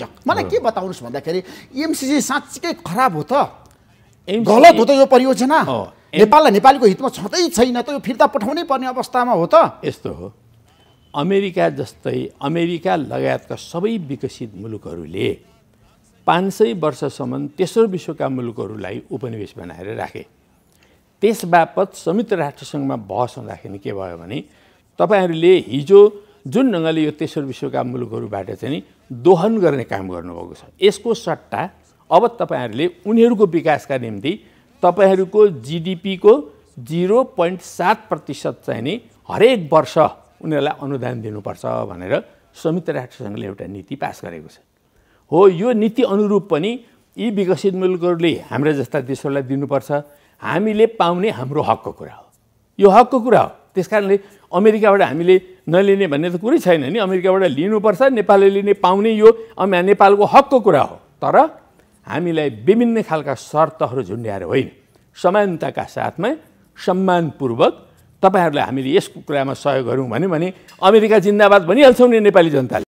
हिजो मलाई के बताउनुहोस् भन्दाखेरि एमसिसी साँच्चीकै खराब हो त गलत हो त यो परियोजना नेपाल नेपाललाई नेपालीको हितमा छँदै छैन त यो फिर्ता पठाउनै पर्ने अवस्थामा हो त यस्तो हो अमेरिका जस्तै अमेरिका लगायतका सबै विकसित मुलुकहरूले पाँच सय वर्षसम्म तेस्रो विश्वका मुलुकहरूलाई उपनिवेश बनाएर राखे बापत संयुक्त राष्ट्रसङ्घमा बहस हुँदाखेरि के भयो भने तपाईँहरूले हिजो जुन ढङ्गले यो तेस्रो विश्वका मुलुकहरूबाट चाहिँ नि दोहन गर्ने काम गर्नुभएको छ यसको सट्टा अब तपाईँहरूले उनीहरूको विकासका निम्ति तपाईँहरूको जिडिपीको जिरो पोइन्ट सात प्रतिशत चाहिँ नि हरेक वर्ष उनीहरूलाई अनुदान दिनुपर्छ भनेर संयुक्त राष्ट्रसङ्घले एउटा नीति पास गरेको छ हो यो नीति अनुरूप पनि यी विकसित मुलुकहरूले हाम्रा जस्ता देशहरूलाई दिनुपर्छ हामीले पाउने हाम्रो हकको कुरा हो यो हकको कुरा हो त्यस कारणले अमेरिकाबाट हामीले नलिने भन्ने त कुरै छैन नि अमेरिकाबाट लिनुपर्छ नेपालले लिने पाउने यो नेपालको हकको कुरा हो तर हामीलाई विभिन्न खालका शर्तहरू झुन्ड्याएर होइन समानताका साथमा सम्मानपूर्वक तपाईँहरूलाई हामीले यस कुरामा सहयोग गऱ्यौँ भन्यो भने अमेरिका जिन्दाबाद भनिहाल्छौँ नि नेपाली जनताले